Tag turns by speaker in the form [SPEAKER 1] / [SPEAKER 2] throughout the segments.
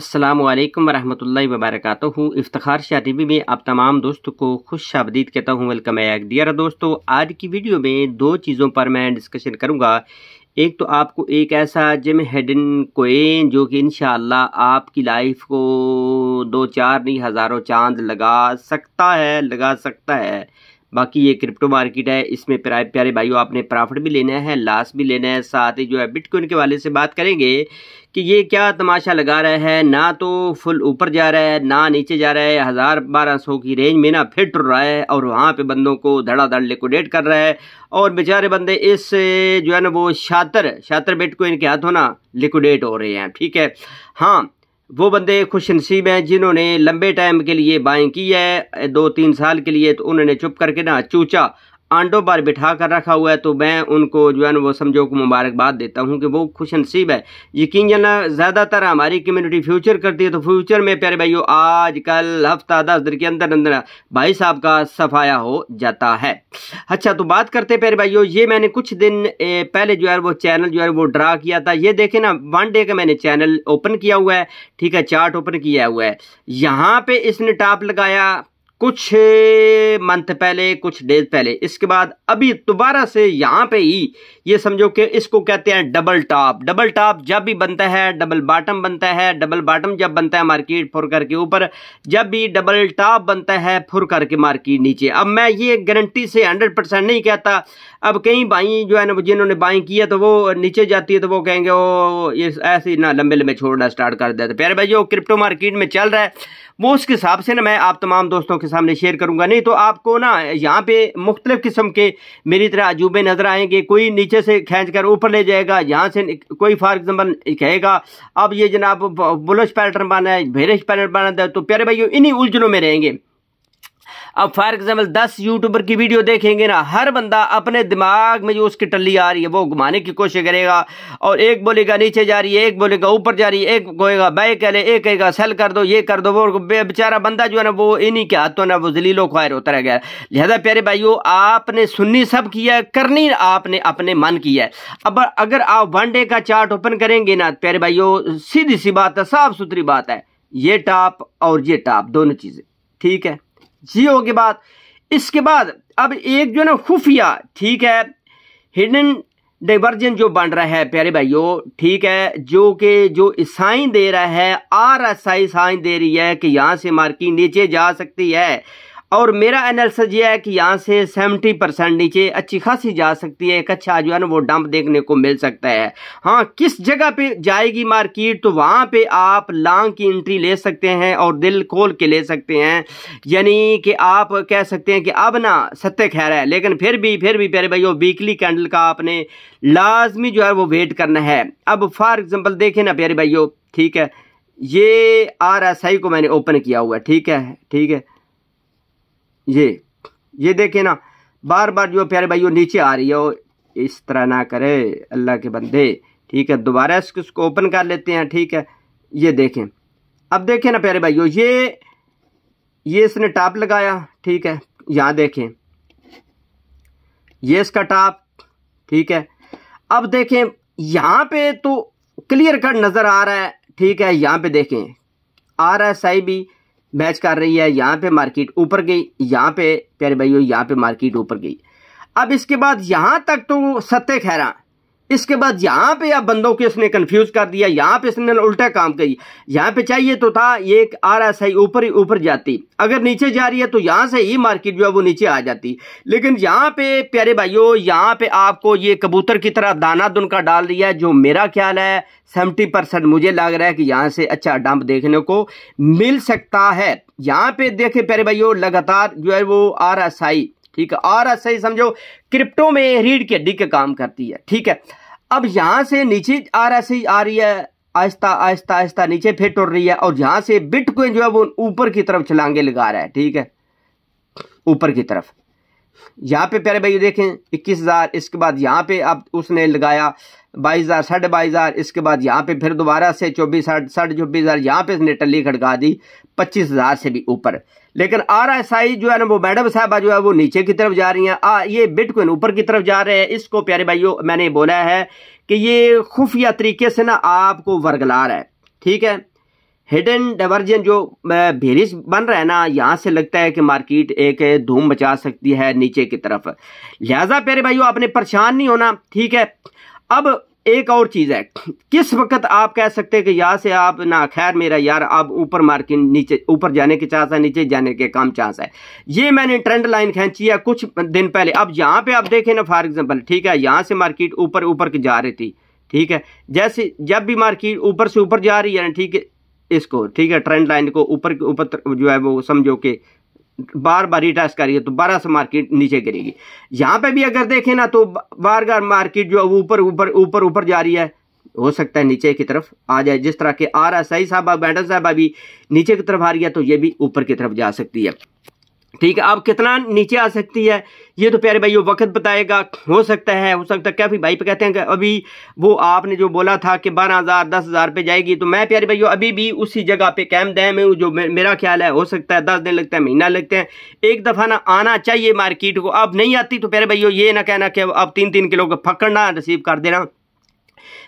[SPEAKER 1] अस्सलाम वालेकुम वरहमतुल्लाहि वबरकatuh इफ्तार शाह टी वी में आप तमाम दोस्तों को खुश आबदीद कहता हूँ वेलकम बैक डियर दोस्तों आज की वीडियो में दो चीज़ों पर मैं डिस्कशन करूँगा एक तो आपको एक ऐसा जिम हेडन कोइन जो कि इन आपकी लाइफ को दो चार नहीं हज़ारों चांद लगा सकता है लगा सकता है बाकी ये क्रिप्टो मार्केट है इसमें प्यारे प्यारे भाइयों आपने प्रॉफिट भी लेना है लॉस भी लेना है साथ ही जो है बिटकॉइन के वाले से बात करेंगे कि ये क्या तमाशा लगा रहा है ना तो फुल ऊपर जा रहा है ना नीचे जा रहा है हज़ार बारह सौ की रेंज में ना फिट रहा है और वहाँ पे बंदों को धड़ाधड़ लिक्विडेट कर रहा है और बेचारे बंदे इस जो है ना वो शातर शातर बिटकॉइन के हाथों ना लिक्विडेट हो रहे हैं ठीक है हाँ वो बंदे खुश नसीब हैं जिन्होंने लंबे टाइम के लिए बाइंग की है दो तीन साल के लिए तो उन्होंने चुप करके ना चूचा आंटों पर बिठा कर रखा हुआ है तो मैं उनको जो है ना वो समझो को मुबारकबाद देता हूँ कि वो खुश नसीब है यकीन जाना ज़्यादातर हमारी कम्युनिटी फ्यूचर करती है तो फ्यूचर में प्यारे भाइयों आज कल हफ्ता दस दिन के अंदर अंदर भाई साहब का सफाया हो जाता है अच्छा तो बात करते प्यारे भाइयों ये मैंने कुछ दिन पहले जो है वो चैनल जो है वो ड्रा किया था ये देखे ना वन डे का मैंने चैनल ओपन किया हुआ है ठीक है चार्ट ओपन किया हुआ है यहाँ पे इसने टाप लगाया कुछ मंथ पहले कुछ डेज पहले इसके बाद अभी दोबारा से यहाँ पे ही ये समझो कि इसको कहते हैं डबल टॉप डबल टॉप जब भी बनता है डबल बॉटम बनता है डबल बॉटम जब बनता है मार्केट फुर करके ऊपर जब भी डबल टॉप बनता है फुर करके मार्केट नीचे अब मैं ये गारंटी से हंड्रेड परसेंट नहीं कहता अब कई बाई जो है ना जिन्होंने बाई किया तो वो नीचे जाती है तो वो कहेंगे ओ ये ऐसे ना लंबे लंबे छोड़ना स्टार्ट कर देते प्यारे भाई जो क्रिप्टो मार्केट में चल रहा है वो उसके हिसाब से ना मैं आप तमाम दोस्तों के सामने शेयर करूंगा नहीं तो आपको ना यहाँ पे मुख्तलिफ किस्म के मेरी तरह अजूबे नजर आएंगे कोई नीचे से खींच कर ऊपर ले जाएगा यहाँ से कोई फॉर एग्जाम्पल कहेगा अब ये जनाब बुलश पैटर्न बना है भेरिश पैटर्न बना है तो प्यारे भाई इन्हीं उलझनों में रहेंगे अब फॉर एग्जाम्पल दस यूट्यूबर की वीडियो देखेंगे ना हर बंदा अपने दिमाग में जो उसकी टल्ली आ रही है वो घुमाने की कोशिश करेगा और एक बोलेगा नीचे जा रही है एक बोलेगा ऊपर जा रही है एक कहेगा बाय कह ले एक कहेगा सेल कर दो ये कर दो वो बेचारा बंदा जो है ना वो इन्हीं के हाथों ना वो जलीलो ख्वार होता रह गया लिहाजा प्यारे भाइयों आपने सुननी सब किया करनी आपने अपने मन किया है अब अगर आप वन डे का चार्ट ओपन करेंगे ना प्यारे भाईयो सीधी सी बात है साफ सुथरी बात है ये टॉप और ये टॉप दोनों चीज़ें ठीक है जियो के बाद इसके बाद अब एक जो है ना खुफिया ठीक है हिडन डाइवर्जन जो बन रहा है प्यारे भाइयों ठीक है जो कि जो ईसाइन दे रहा है आर एस आई साइन दे रही है कि यहाँ से मार्किंग नीचे जा सकती है और मेरा एनालिसिस ये है कि यहाँ से सेवेंटी परसेंट नीचे अच्छी खासी जा सकती है एक अच्छा जो है ना वो डंप देखने को मिल सकता है हाँ किस जगह पे जाएगी मार्केट तो वहाँ पे आप लॉन्ग की एंट्री ले सकते हैं और दिल खोल के ले सकते हैं यानी कि आप कह सकते हैं कि अब ना सत्य खैर है लेकिन फिर भी फिर भी प्यारे भाइयों वीकली कैंडल का आपने लाजमी जो है वो वेट करना है अब फॉर एग्जाम्पल देखें ना प्यारे भाई ठीक है ये आर एस आई को मैंने ओपन किया हुआ है ठीक है ठीक है ये ये देखिए ना बार बार जो प्यारे भाइयों नीचे आ रही है वो इस तरह ना करे अल्लाह के बंदे ठीक है दोबारा इसको ओपन कर लेते हैं ठीक है ये देखें अब देखें ना प्यारे भाइयों ये ये इसने टाप लगाया ठीक है यहाँ देखें ये इसका टाप ठीक है अब देखें यहाँ पे तो क्लियर कट नज़र आ रहा है ठीक है यहाँ पे देखें आ रहा है साई भी मैच कर रही है यहाँ पे मार्केट ऊपर गई यहाँ पे प्यारे भाइयों यहाँ पे मार्केट ऊपर गई अब इसके बाद यहाँ तक तो सत्य खैरा इसके बाद यहां पे आप बंदों को इसने कंफ्यूज कर दिया यहां पे इसने उल्टा काम करी यहां पे चाहिए तो था ये एक आर एस आई ऊपर ही ऊपर जाती अगर नीचे जा रही है तो यहां से ही मार्केट जो है वो नीचे आ जाती लेकिन यहां पे प्यारे भाइयों यहां पे आपको ये कबूतर की तरह दाना दुन का डाल रही है जो मेरा ख्याल है सेवेंटी परसेंट मुझे लग रहा है कि यहां से अच्छा डंप देखने को मिल सकता है यहां पे देखे प्यारे भाइयों लगातार जो है वो आर एस आई ठीक है आर एस आई समझो क्रिप्टो में रीढ़ की हड्डी के काम करती है ठीक है अब यहां से नीचे आर ऐसे आ रही है आहिस्ता आहिस्ता आहिस्ता नीचे फिर टुर रही है और यहां से बिट को जो है वो ऊपर की तरफ छलांगे लगा रहा है ठीक है ऊपर की तरफ यहाँ पे प्यारे भाई देखें इक्कीस हज़ार इसके बाद यहाँ पे अब उसने लगाया बाईस हज़ार साढ़े बाईस हज़ार इसके बाद यहाँ पे फिर दोबारा से चौबीस साढ़े साढ़े चौबीस हज़ार यहाँ पे इसने टली खड़का दी पच्चीस हज़ार से भी ऊपर लेकिन आर एस आई जो है ना वो मैडम साहबा जो है वो नीचे की तरफ जा रही हैं आ ये बिटकॉइन ऊपर की तरफ जा रहे हैं इसको प्यारे भाइयों मैंने बोला है कि ये खुफिया तरीके से ना आपको वर्गला रहा है ठीक है हिडन डाइवर्जन जो भेरिस बन रहा है ना यहाँ से लगता है कि मार्केट एक धूम मचा सकती है नीचे की तरफ लिहाजा प्यारे भाइयों आपने परेशान नहीं होना ठीक है अब एक और चीज़ है किस वक्त आप कह सकते हैं कि यहाँ से आप ना खैर मेरा यार अब ऊपर मार्केट नीचे ऊपर जाने के चांस है नीचे जाने के कम चांस है ये मैंने ट्रेंड लाइन खींची है कुछ दिन पहले अब यहाँ पे आप देखें ना फॉर एग्जांपल ठीक है यहाँ से मार्केट ऊपर ऊपर की जा रही थी ठीक है जैसे जब भी मार्केट ऊपर से ऊपर जा रही है ना ठीक है इसको ठीक है ट्रेंड लाइन को ऊपर ऊपर जो है वो समझो के बार बार रिटर्स करिए तो बारह सौ मार्केट नीचे गिरेगी यहाँ पे भी अगर देखें ना तो बार बार मार्केट जो है वो ऊपर ऊपर ऊपर ऊपर जा रही है हो सकता है नीचे की तरफ आ जाए जिस तरह के आर एस आई साहबा बैडन साहबा भी नीचे की तरफ आ रही है तो ये भी ऊपर की तरफ जा सकती है ठीक है अब कितना नीचे आ सकती है ये तो प्यारे भाई वक्त बताएगा हो सकता है हो सकता है काफ़ी भाई पे कहते हैं कि अभी वो आपने जो बोला था कि बारह हज़ार दस हज़ार पे जाएगी तो मैं प्यारे भाई अभी भी उसी जगह पे कैम दैम हूँ जो मेरा ख्याल है हो सकता है दस दिन लगता है महीना लगते हैं एक दफ़ा ना आना चाहिए मार्केट को अब नहीं आती तो प्यारे भाई ये ना कहना कि अब तीन तीन किलो का फकड़ना रिसीव कर देना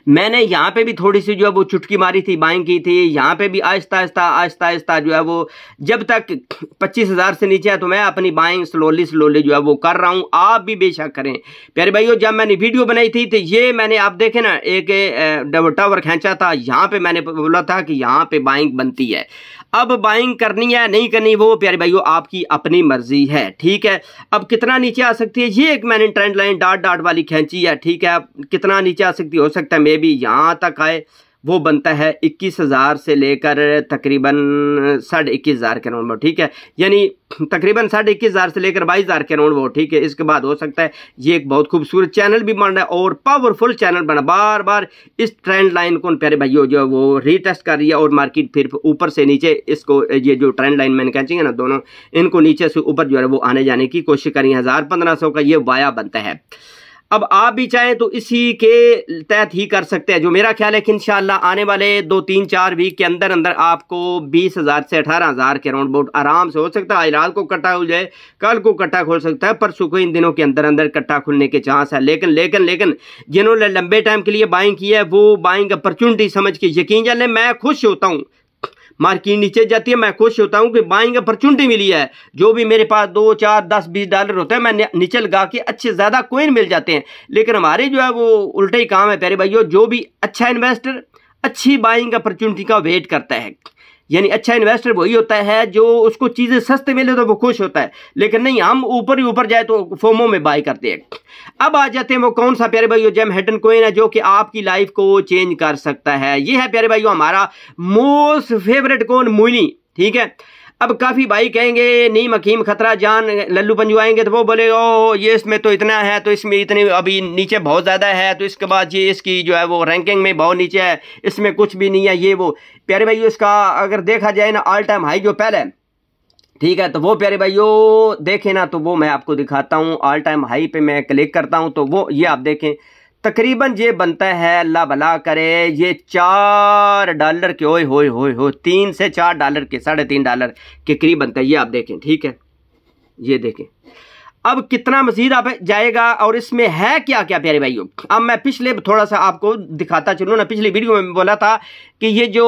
[SPEAKER 1] मैंने यहाँ पे भी थोड़ी सी जो है वो चुटकी मारी थी बाइंग की थी यहाँ पे भी आहिस्ता आहिस्ता आहिस्ता आहिस्ता जो है वो जब तक पच्चीस हज़ार से नीचे है तो मैं अपनी बाइंग स्लोली स्लोली जो है वो कर रहा हूँ आप भी बेशक करें प्यारे भाइयों जब मैंने वीडियो बनाई थी तो ये मैंने आप देखे ना एक टावर खींचा था यहाँ पर मैंने बोला था कि यहाँ पर बाइंग बनती है अब बाइंग करनी है नहीं करनी वो प्यारे भाइयों आपकी अपनी मर्जी है ठीक है अब कितना नीचे आ सकती है ये एक मैंने ट्रेंड लाइन डाट डाट वाली खींची है ठीक है कितना नीचे आ सकती हो सकता है मे बी यहाँ तक आए वो बनता है इक्कीस हज़ार से लेकर तकरीबन साढ़े इक्कीस हज़ार के अराउंड वो ठीक है यानी तकरीबन साढ़े इक्कीस हज़ार से लेकर बाईस हज़ार के अराउंड वो ठीक है इसके बाद हो सकता है ये एक बहुत खूबसूरत चैनल भी बन रहा है और पावरफुल चैनल बना बार बार इस ट्रेंड लाइन को प्यारे भाइयों जो है वो रीटेस्ट कर रही है और मार्केट फिर ऊपर से नीचे इसको ये जो ट्रेंड लाइन मैंने कहती है ना दोनों इनको नीचे से ऊपर जो है वो आने जाने की कोशिश करी हज़ार पंद्रह सौ का ये वाया बनता है अब आप भी चाहें तो इसी के तहत ही कर सकते हैं जो मेरा ख्याल है कि इन आने वाले दो तीन चार वीक के अंदर अंदर आपको बीस हज़ार से अठारह हज़ार के राउंड बोर्ड आराम से हो सकता है आज को कट्टा हो जाए कल को कट्टा खोल सकता है परसों को इन दिनों के अंदर अंदर कट्टा खुलने के चांस है लेकिन लेकिन लेकिन जिन्होंने लंबे टाइम के लिए बाइंग की है वो बाइंग अपॉर्चुनिटी समझ के यकीन जाने मैं खुश होता हूँ मार्किट नीचे जाती है मैं खुश होता हूँ कि बाइंग अपॉर्चुनिटी मिली है जो भी मेरे पास दो चार दस बीस डॉलर होते हैं मैं नीचे लगा के अच्छे ज़्यादा कोइन मिल जाते हैं लेकिन हमारे जो है वो उल्टा ही काम है प्यारे भाइयों जो भी अच्छा इन्वेस्टर अच्छी बाइंग अपॉर्चुनिटी का वेट करता है यानी अच्छा इन्वेस्टर वही होता है जो उसको चीज़ें सस्ते मिले तो वो खुश होता है लेकिन नहीं हम ऊपर ही ऊपर जाए तो फोमो में बाय करते हैं अब आ जाते हैं वो कौन सा प्यारे भाइयों जेम हेटन कोइन है जो कि आपकी लाइफ को चेंज कर सकता है ये है प्यारे भाइयों हमारा मोस्ट फेवरेट कौन मुइनी ठीक है अब काफ़ी भाई कहेंगे नहीं मकीम खतरा जान लल्लू पंजू आएंगे तो वो बोले ओ ये इसमें तो इतना है तो इसमें इतने अभी नीचे बहुत ज़्यादा है तो इसके बाद ये इसकी जो है वो रैंकिंग में बहुत नीचे है इसमें कुछ भी नहीं है ये वो प्यारे भाइयों इसका अगर देखा जाए ना ऑल टाइम हाई जो पहले ठीक है तो वो प्यारे भाइयों देखें ना तो वो मैं आपको दिखाता हूँ ऑल टाइम हाई पे मैं क्लिक करता हूँ तो वो ये आप देखें तकरीबन ये बनता है अल्लाह भला करे ये चार डॉलर के ओए होए होए हो तीन से चार डॉलर के साढ़े तीन डॉलर के करीब बनता है ये आप देखें ठीक है ये देखें अब कितना मजीद आप जाएगा और इसमें है क्या क्या प्यारे भाइयों अब मैं पिछले थोड़ा सा आपको दिखाता चलूँ ना पिछली वीडियो में बोला था कि ये जो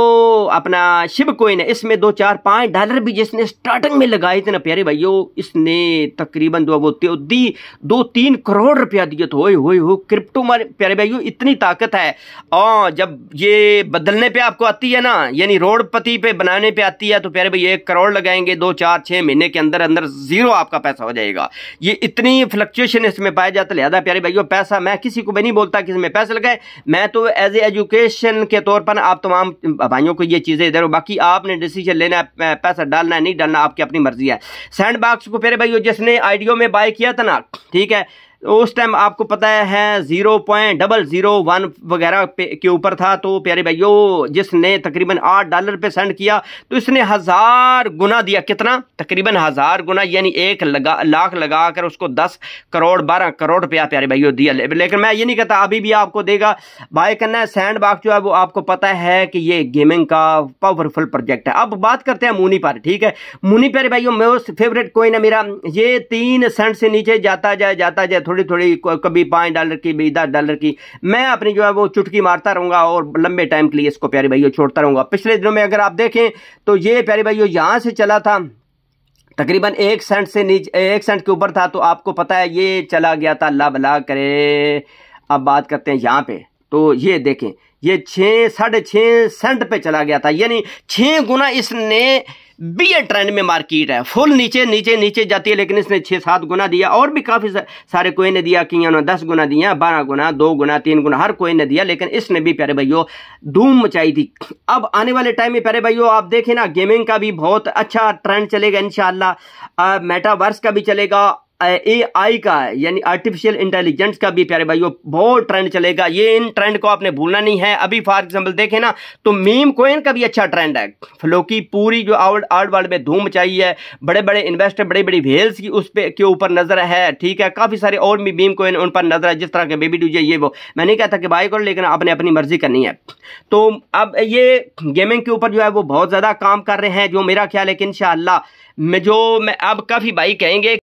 [SPEAKER 1] अपना शिव कोइन है इसमें दो चार पाँच डॉलर भी जिसने स्टार्टिंग में लगाए थे ना प्यारे भाइयों इसने तकरीबन दो वो तो दी दो तीन करोड़ रुपया दिए तो हो क्रिप्टो मारे प्यारे भाइयों इतनी ताकत है और जब ये बदलने पे आपको आती है ना यानी रोडपति पे बनाने पे आती है तो प्यारे भाई एक करोड़ लगाएंगे दो चार छः महीने के अंदर अंदर जीरो आपका पैसा हो जाएगा ये इतनी फ्लक्चुएशन इसमें पाया जाता लिहाजा प्यारे भाइयों पैसा मैं किसी को भी नहीं बोलता कि इसमें पैसे लगाए मैं तो एज ए एजुकेशन के तौर पर आप तमाम भाइयों को ये चीज़ें इधर बाकी आपने डिसीजन लेना है पैसा डालना है नहीं डालना आपकी अपनी मर्जी है सैंड बाक्स को प्यारे भाइयों जिसने आइडियो में बाय किया था ना ठीक है उस टाइम आपको पता है zero point double zero one वगैरह के ऊपर था तो प्यारे भाइयों जिसने तकरीबन आठ डॉलर पे सेंड किया तो इसने हज़ार गुना दिया कितना तकरीबन हज़ार गुना यानी एक लगा लाख लगा कर उसको दस करोड़ बारह करोड़ रुपया प्यारे भाइयों दिया लेकिन मैं ये नहीं कहता अभी भी आपको देगा बाय करना है सैंड बाग जो है वो आपको पता है कि ये गेमिंग का पावरफुल प्रोजेक्ट है अब बात करते हैं मुनी पर ठीक है मुनी प्यारे भाइयों मेरे फेवरेट कोई ना मेरा ये तीन सेंट से नीचे जाता जाए जाता जाए थोड़ी थोड़ी कभी पाँच डॉलर की कभी दस डॉलर की मैं अपनी जो है वो चुटकी मारता रहूँगा और लंबे टाइम के लिए इसको प्यारे भाइयों छोड़ता रहूँगा पिछले दिनों में अगर आप देखें तो ये प्यारे भाइयों यहाँ से चला था तकरीबन एक सेंट से नीचे एक सेंट के ऊपर था तो आपको पता है ये चला गया था अल्लाह ला करे अब बात करते हैं यहाँ पे तो ये देखें ये छः साढ़े छः सेंट पे चला गया था यानी छः गुना इसने बी ए ट्रेंड में मार्केट है फुल नीचे नीचे नीचे जाती है लेकिन इसने छः सात गुना दिया और भी काफ़ी सारे कोई ने दिया कि उन्होंने दस गुना दिया बारह गुना दो गुना तीन गुना हर कोई ने दिया लेकिन इसने भी प्यारे भाइयों धूम मचाई थी अब आने वाले टाइम में प्यारे भाइयों आप देखें ना गेमिंग का भी बहुत अच्छा ट्रेंड चलेगा इन मेटावर्स का भी चलेगा ए आई का यानी आर्टिफिशियल इंटेलिजेंस का भी प्यारे भाइयों बहुत ट्रेंड चलेगा ये इन ट्रेंड को आपने भूलना नहीं है अभी फॉर एग्जाम्पल देखें ना तो मीम कोइन का भी अच्छा ट्रेंड है फ्लोकी पूरी जो आउट आर्ट वर्ल्ड में धूम चाहिए है बड़े बड़े इन्वेस्टर बड़ी बड़ी व्हील्स की उस पर के ऊपर नजर है ठीक है काफ़ी सारे और भी मीम कोइन उन पर नजर है जिस तरह के बेबी डूजे ये वो मैं नहीं कहता कि बाई करो लेकिन आपने अपनी मर्जी करनी है तो अब ये गेमिंग के ऊपर जो है वो बहुत ज़्यादा काम कर रहे हैं जो मेरा ख्याल है कि इन जो मैं अब काफ़ी भाई कहेंगे